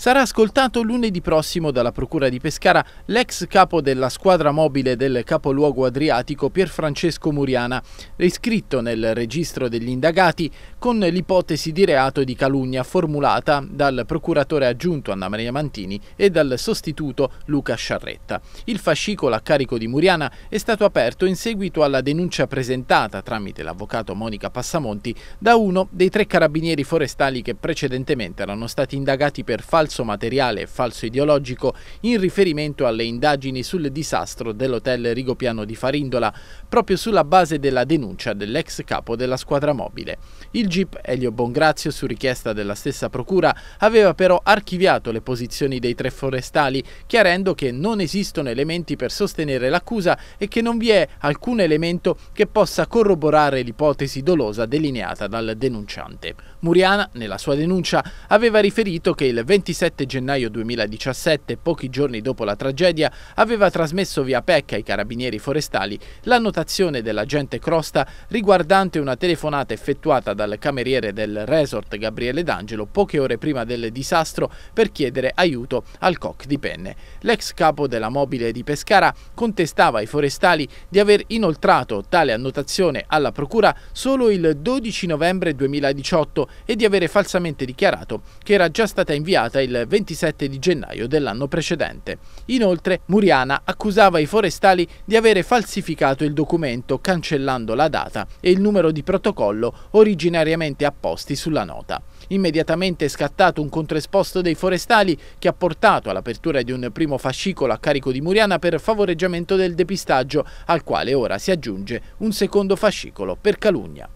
sarà ascoltato lunedì prossimo dalla Procura di Pescara l'ex capo della squadra mobile del capoluogo adriatico Pierfrancesco Muriana, iscritto nel registro degli indagati con l'ipotesi di reato di calunnia formulata dal procuratore aggiunto Anna Maria Mantini e dal sostituto Luca Sciarretta. Il fascicolo a carico di Muriana è stato aperto in seguito alla denuncia presentata tramite l'avvocato Monica Passamonti da uno dei tre carabinieri forestali che precedentemente erano stati indagati per falso falso materiale e falso ideologico in riferimento alle indagini sul disastro dell'hotel Rigopiano di Farindola, proprio sulla base della denuncia dell'ex capo della squadra mobile. Il GIP Elio Bongrazio, su richiesta della stessa procura, aveva però archiviato le posizioni dei tre forestali, chiarendo che non esistono elementi per sostenere l'accusa e che non vi è alcun elemento che possa corroborare l'ipotesi dolosa delineata dal denunciante. Muriana, nella sua denuncia, aveva riferito che il 26 27 gennaio 2017, pochi giorni dopo la tragedia, aveva trasmesso via PEC ai carabinieri forestali l'annotazione dell'agente Crosta riguardante una telefonata effettuata dal cameriere del resort Gabriele D'Angelo poche ore prima del disastro per chiedere aiuto al coc di penne. L'ex capo della mobile di Pescara contestava ai forestali di aver inoltrato tale annotazione alla procura solo il 12 novembre 2018 e di avere falsamente dichiarato che era già stata inviata il il 27 di gennaio dell'anno precedente. Inoltre Muriana accusava i forestali di avere falsificato il documento cancellando la data e il numero di protocollo originariamente apposti sulla nota. Immediatamente è scattato un controesposto dei forestali che ha portato all'apertura di un primo fascicolo a carico di Muriana per favoreggiamento del depistaggio, al quale ora si aggiunge un secondo fascicolo per calunnia.